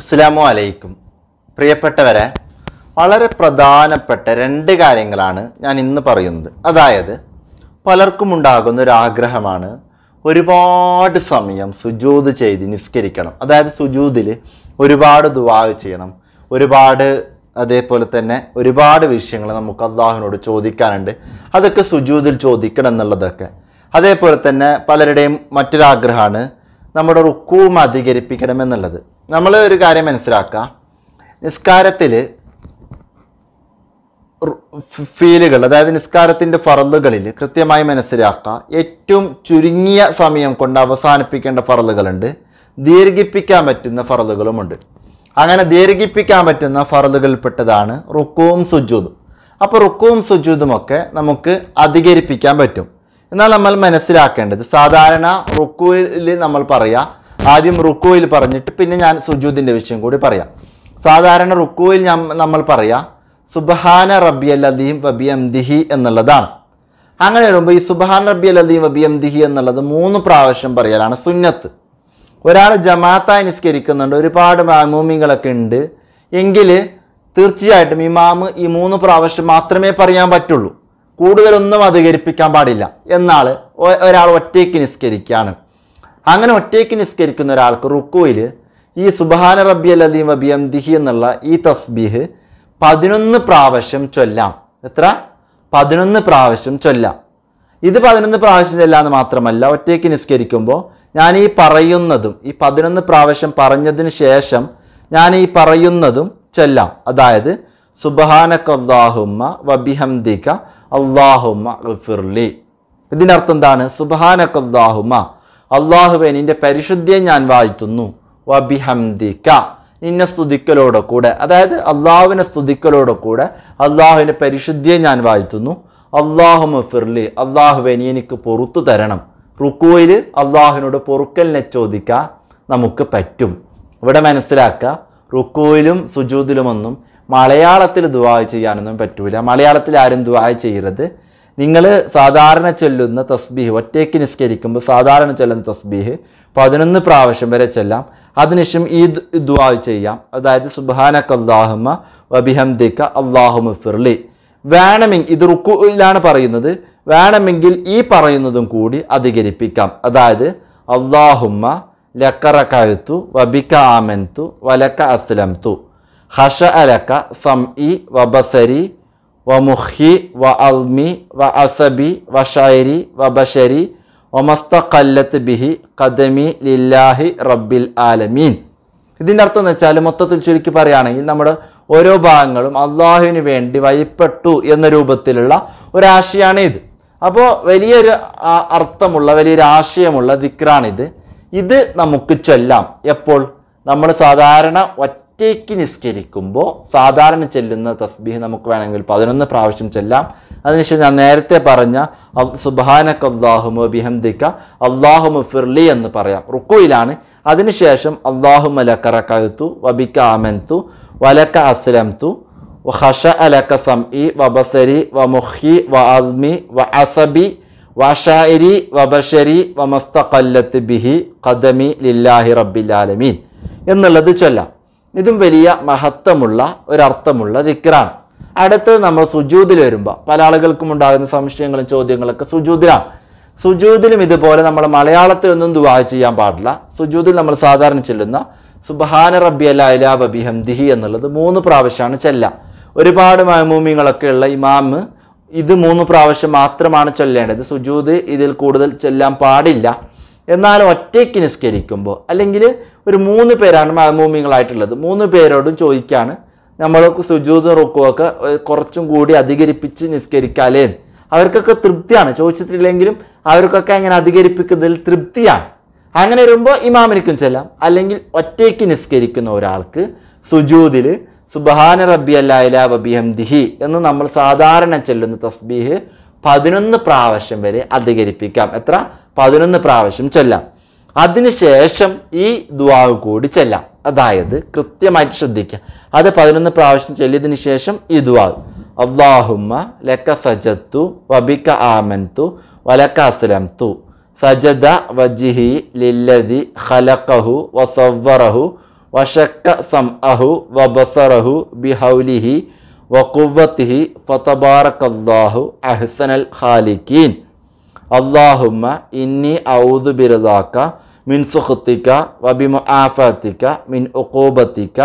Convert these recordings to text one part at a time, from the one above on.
അസ്സാമു അലൈക്കും പ്രിയപ്പെട്ടവരെ വളരെ പ്രധാനപ്പെട്ട രണ്ട് കാര്യങ്ങളാണ് ഞാൻ ഇന്ന് പറയുന്നത് അതായത് പലർക്കും ഉണ്ടാകുന്ന ഒരു ആഗ്രഹമാണ് ഒരുപാട് സമയം സുജൂത് ചെയ്ത് നിസ്കരിക്കണം അതായത് സുജൂതിൽ ഒരുപാട് ദുവാവ് ചെയ്യണം ഒരുപാട് അതേപോലെ തന്നെ ഒരുപാട് വിഷയങ്ങൾ നമുക്ക് അള്ളാഹുവിനോട് ചോദിക്കാനുണ്ട് അതൊക്കെ സുജൂതിൽ ചോദിക്കണം എന്നുള്ളതൊക്കെ അതേപോലെ തന്നെ പലരുടെയും മറ്റൊരാഗ്രഹമാണ് നമ്മുടെ റുക്കൂം അധികരിപ്പിക്കണമെന്നുള്ളത് എന്നുള്ളത് നമ്മൾ ഒരു കാര്യം മനസ്സിലാക്കുക നിസ്കാരത്തിൽ ഫീലുകൾ അതായത് നിസ്കാരത്തിൻ്റെ ഫറലുകളിൽ കൃത്യമായി മനസ്സിലാക്കുക ഏറ്റവും ചുരുങ്ങിയ സമയം കൊണ്ട് അവസാനിപ്പിക്കേണ്ട ഫറലുകളുണ്ട് ദീർഘിപ്പിക്കാൻ പറ്റുന്ന ഫറലുകളുമുണ്ട് അങ്ങനെ ദീർഘിപ്പിക്കാൻ പറ്റുന്ന ഫറലുകളിൽപ്പെട്ടതാണ് റുക്കുവും സുജൂതും അപ്പോൾ റുക്കുവും സുജൂതുമൊക്കെ നമുക്ക് അധികരിപ്പിക്കാൻ പറ്റും എന്നാൽ നമ്മൾ മനസ്സിലാക്കേണ്ടത് സാധാരണ റുക്കുവിൽ നമ്മൾ പറയുക ആദ്യം റുക്കോയിൽ പറഞ്ഞിട്ട് പിന്നെ ഞാൻ സുജൂദിൻ്റെ വിഷയം കൂടി പറയാം സാധാരണ റുക്കോയിൽ നമ്മൾ പറയാം സുബഹാന റബ്ബി അല്ലദീം വബി ദിഹി എന്നുള്ളതാണ് അങ്ങനെ വരുമ്പോൾ ഈ സുബഹാൻ റബ്ബി അല്ലദീം വബി ദിഹി എന്നുള്ളത് മൂന്ന് പ്രാവശ്യം പറയലാണ് സുന്നത്ത് ഒരാൾ ജമാഅത്തായി നിസ്കരിക്കുന്നുണ്ട് ഒരുപാട് മാമൂമികളൊക്കെ ഉണ്ട് എങ്കിൽ തീർച്ചയായിട്ടും ഇമാമ് ഈ മൂന്ന് പ്രാവശ്യം മാത്രമേ പറയാൻ പറ്റുള്ളൂ കൂടുതലൊന്നും അധികരിപ്പിക്കാൻ പാടില്ല എന്നാൽ ഒരാൾ ഒറ്റയ്ക്ക് നിസ്കരിക്കുകയാണ് അങ്ങനെ ഒറ്റയ്ക്ക് നിസ്കരിക്കുന്ന ഒരാൾക്ക് റുക്കോയിൽ ഈ സുബാന റബ്ബി അലദീം എം ദിഹി എന്നുള്ള ഈ തസ്ബീഹ് പതിനൊന്ന് പ്രാവശ്യം ചൊല്ലാം എത്ര പതിനൊന്ന് പ്രാവശ്യം ചൊല്ലാം ഇത് പതിനൊന്ന് പ്രാവശ്യം ചൊല്ലാന്ന് മാത്രമല്ല ഒറ്റയ്ക്ക് നിസ്കരിക്കുമ്പോൾ ഞാൻ ഈ പറയുന്നതും ഈ പതിനൊന്ന് പ്രാവശ്യം പറഞ്ഞതിന് ശേഷം ഞാൻ ഈ പറയുന്നതും ചൊല്ലാം അതായത് സുബഹാനക്ക് അള്ളാഹുമ്മ വബിഹംദിക അള്ളാഹുമ്മ ഗഫിർലി ഇതിനർത്ഥം എന്താണ് സുബഹാനക്ക് അള്ളാഹുമ്മ അള്ളാഹുവെ നിന്റെ പരിശുദ്ധിയെ ഞാൻ വാഴ്ത്തുന്നു വബിഹംദിക്ക നിന്നെ സ്തുതിക്കലോടെ കൂടെ അതായത് അള്ളാഹുവിനെ സ്തുതിക്കലോടെ കൂടെ അള്ളാഹുവിൻ്റെ പരിശുദ്ധിയെ ഞാൻ വാഴ്ത്തുന്നു അള്ളാഹു മഫിർലി അള്ളാഹുവെ നീ എനിക്ക് പൊറത്തു തരണം റുക്കുവയിൽ അള്ളാഹുവിനോട് പൊറുക്കലിനെ ചോദിക്കാൻ നമുക്ക് പറ്റും ഇവിടെ മനസ്സിലാക്കുക റുക്കുവിലും സുജൂതിലുമൊന്നും മലയാളത്തിൽ ദുവാ ചെയ്യാനൊന്നും പറ്റൂല മലയാളത്തിൽ ആരും ദുവാ ചെയ്യരുത് നിങ്ങൾ സാധാരണ ചൊല്ലുന്ന തസ്ബീഹ് ഒറ്റയ്ക്ക് നിസ്കരിക്കുമ്പോൾ സാധാരണ ചൊല്ലുന്ന തസ്ബീഹ് പതിനൊന്ന് പ്രാവശ്യം വരെ ചെല്ലാം അതിനുശേഷം ഈ ദുവാ ചെയ്യാം അതായത് സുബാനക് അള്ളാഹുമ വബിഹംദിക്ക അള്ളാഹുമ ഫിർലി വേണമെങ്കിൽ ഇത് റുക്കുലാണ് പറയുന്നത് വേണമെങ്കിൽ ഈ പറയുന്നതും കൂടി അധികരിപ്പിക്കാം അതായത് അള്ളാഹുമ്മ കഴുത്തു വബിക്ക ആമൻതു വലക്ക അസ്ലംതു ഹഷ അലക്ക സം ഇ വബസരി വ മുഹി വ അൽമി വ അസബി വ ഷൈരി വ ബഷരി ഒമസ്ത കല്ലത്ത് ബിഹി കദമി ലില്ലാഹി റബ്ബിൽ ആലമീൻ ഇതിൻ്റെ അർത്ഥം എന്ന് വെച്ചാൽ മൊത്തത്തിൽ ചുരുക്കി പറയുകയാണെങ്കിൽ നമ്മുടെ ഓരോ ഭാഗങ്ങളും അള്ളാഹുവിന് വേണ്ടി വഴിപ്പെട്ടു എന്ന രൂപത്തിലുള്ള ഒരാശയാണ് ഇത് അപ്പോൾ വലിയൊരു അർത്ഥമുള്ള വലിയൊരു ആശയമുള്ള ദിക്റാണിത് ഇത് നമുക്ക് ചൊല്ലാം എപ്പോൾ നമ്മൾ സാധാരണ ഒറ്റ ഒറ്റയ്ക്ക് നിസ്കരിക്കുമ്പോൾ സാധാരണ ചെല്ലുന്ന തസ്ബീഹ് നമുക്ക് വേണമെങ്കിൽ പതിനൊന്ന് പ്രാവശ്യം ചെല്ലാം അതിനുശേഷം ഞാൻ നേരത്തെ പറഞ്ഞ സുബാനക് അള്ളാഹുമ ബിഹംദിക്ക അള്ളാഹുമ ഫിർലി എന്ന് പറയാം റുക്കുയിലാണ് അതിനുശേഷം അള്ളാഹുമ ലക്കറക്കഴുത്തു വബിക്ക അമൻതു വലക്ക അസ്ലംതു ഹഷ അലക്ക സം ഇ വബസരി മുഹി വ അദ്മി വ അസബി വഷരി വബഷരി വമസ്തഖല്ലത്ത് ബിഹി ഖദമി ലില്ലാഹി റബ്ബിൽ ആലമീൻ എന്നുള്ളത് ചൊല്ലാം ഇതും വലിയ മഹത്വമുള്ള ഒരർത്ഥമുള്ള ദിക്റാണ് അടുത്തത് നമ്മൾ സുജൂദിൽ വരുമ്പോൾ പല ആളുകൾക്കും ഉണ്ടാകുന്ന സംശയങ്ങളും ചോദ്യങ്ങളൊക്കെ സുജൂതിലാണ് സുജൂദിലും ഇതുപോലെ നമ്മൾ മലയാളത്തിൽ ഒന്നും ദുവാ ചെയ്യാൻ പാടില്ല സുജൂദിൽ നമ്മൾ സാധാരണ ചെല്ലുന്ന സുബഹാന റബ്ബി അല്ല ബിഹംദിഹി എന്നുള്ളത് മൂന്ന് പ്രാവശ്യമാണ് ചെല്ല ഒരുപാട് മഹമൂമിങ്ങളൊക്കെയുള്ള ഇമാമ് ഇത് മൂന്ന് പ്രാവശ്യം മാത്രമാണ് ചൊല്ലേണ്ടത് സുജൂത് ഇതിൽ കൂടുതൽ ചെല്ലാൻ പാടില്ല എന്നാലും ഒറ്റയ്ക്ക് നിസ്കരിക്കുമ്പോൾ അല്ലെങ്കിൽ ഒരു മൂന്ന് പേരാണ് മഹമൂമികളായിട്ടുള്ളത് മൂന്ന് പേരോടും ചോദിക്കുകയാണ് നമ്മൾ സുജൂദ് റുക്കുമൊക്കെ കുറച്ചും കൂടി അധികരിപ്പിച്ച് നിസ്കരിക്കാലേ അവർക്കൊക്കെ തൃപ്തിയാണ് ചോദിച്ചിട്ടില്ലെങ്കിലും അവർക്കൊക്കെ അങ്ങനെ അധികരിപ്പിക്കുന്നതിൽ തൃപ്തിയാണ് അങ്ങനെ വരുമ്പോൾ ഇമാമിനിക്കും ചെല്ലാം അല്ലെങ്കിൽ ഒറ്റയ്ക്ക് നിസ്കരിക്കുന്ന ഒരാൾക്ക് സുജൂതിൽ സുബാന റബ്ബി അല്ലാ ഇലാ വബിഹം ദിഹി എന്ന് നമ്മൾ സാധാരണ ചെല്ലുന്ന തസ്ബീഹ് പതിനൊന്ന് പ്രാവശ്യം വരെ അധികരിപ്പിക്കാം എത്ര പതിനൊന്ന് പ്രാവശ്യം ചെല്ലാം അതിനുശേഷം ഈ ദ്വാവ് കൂടി ചെല്ലാം അതായത് കൃത്യമായിട്ട് ശ്രദ്ധിക്കുക അത് പതിനൊന്ന് പ്രാവശ്യം ചൊല്ലിയതിന് ശേഷം ഈ ദ്വാവ് അള്ളാഹുമ്മ ലക്ക സജത്തു വബിക്ക ആമൻതു വലക്ക അസ്ലം തു സജദ വജിഹി ലില്ലതി ഖലഖഹു വസവറഹു വഷക്ക സം അഹു വബസറഹു ബിഹൗലിഹി وقوته فتبارك الله أحسن الخالقين اللهم إني أعوذ برضاك من سخطك وبمعافاتك من عقوبتك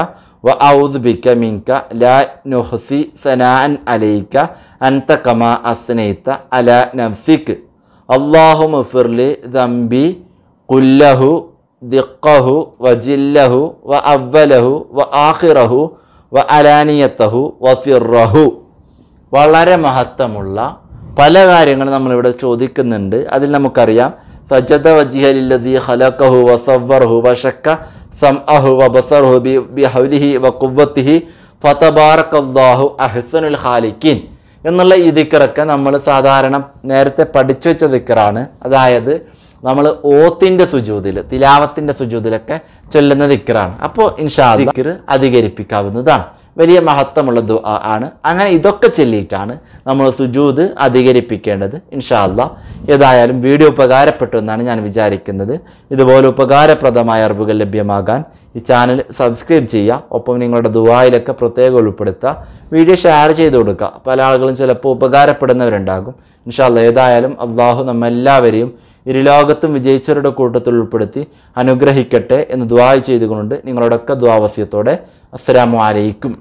وأعوذ بك منك لا نحصي ثناء عليك أنت كما أثنيت على نفسك اللهم اغفر لي ذنبي كله دقه وجله وأوله وآخره വ അലാനിയത്തഹു വഫിറഹു വളരെ മഹത്വമുള്ള പല കാര്യങ്ങളും നമ്മളിവിടെ ചോദിക്കുന്നുണ്ട് അതിൽ നമുക്കറിയാം സജ്ജത വജിഹലില്ലസി ഹലക്കഹു വസവ്വർഹു വഷക്ക സം അഹു വബസർഹു ബി ബി ഹൗലിഹി വ കുവ്വത്തിഹി അഹ്സനുൽ എന്നുള്ള ഈ ദിക്കറൊക്കെ നമ്മൾ സാധാരണ നേരത്തെ പഠിച്ചു വെച്ച ദിക്കറാണ് അതായത് നമ്മൾ ഓത്തിൻ്റെ സുജൂതിൽ തിലാവത്തിൻ്റെ സുജൂതിലൊക്കെ ചൊല്ലുന്ന ദിക്കറാണ് അപ്പോൾ ഇൻഷാ ദിക്കർ അധികരിപ്പിക്കാവുന്നതാണ് വലിയ മഹത്വമുള്ള ആണ് അങ്ങനെ ഇതൊക്കെ ചൊല്ലിയിട്ടാണ് നമ്മൾ സുജൂത് അധികരിപ്പിക്കേണ്ടത് അല്ല ഏതായാലും വീഡിയോ ഉപകാരപ്പെട്ടു എന്നാണ് ഞാൻ വിചാരിക്കുന്നത് ഇതുപോലെ ഉപകാരപ്രദമായ അറിവുകൾ ലഭ്യമാകാൻ ഈ ചാനൽ സബ്സ്ക്രൈബ് ചെയ്യുക ഒപ്പം നിങ്ങളുടെ ദുബായിലൊക്കെ പ്രത്യേകം ഉൾപ്പെടുത്തുക വീഡിയോ ഷെയർ ചെയ്ത് കൊടുക്കുക പല ആളുകളും ചിലപ്പോൾ ഉപകാരപ്പെടുന്നവരുണ്ടാകും ഇൻഷാല്ല ഏതായാലും അള്ളാഹു നമ്മെല്ലാവരെയും ഇരുലോകത്തും വിജയിച്ചവരുടെ കൂട്ടത്തിൽ ഉൾപ്പെടുത്തി അനുഗ്രഹിക്കട്ടെ എന്ന് ദ്വാ ചെയ്തുകൊണ്ട് നിങ്ങളോടൊക്കെ ദ്വാവസ്യത്തോടെ അസ്സലാമു അലൈക്കും